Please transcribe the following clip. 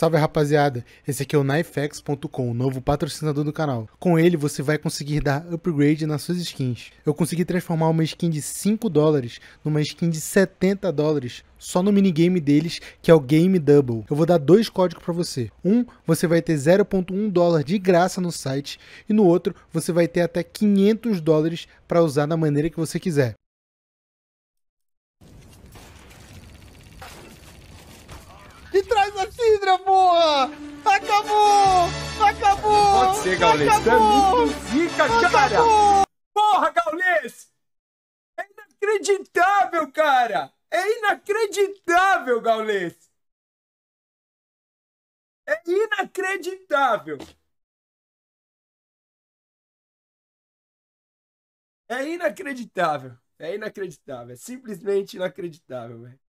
Salve rapaziada, esse aqui é o KnifeX.com, o novo patrocinador do canal. Com ele você vai conseguir dar upgrade nas suas skins. Eu consegui transformar uma skin de 5 dólares numa skin de 70 dólares só no minigame deles, que é o Game Double. Eu vou dar dois códigos para você. Um, você vai ter 0.1 dólar de graça no site e no outro você vai ter até 500 dólares para usar da maneira que você quiser. você, Gaules. Acabou. cara. Porra, Gaules. É inacreditável, cara. É inacreditável, Gaules. É inacreditável. É inacreditável. É inacreditável. É simplesmente inacreditável, velho.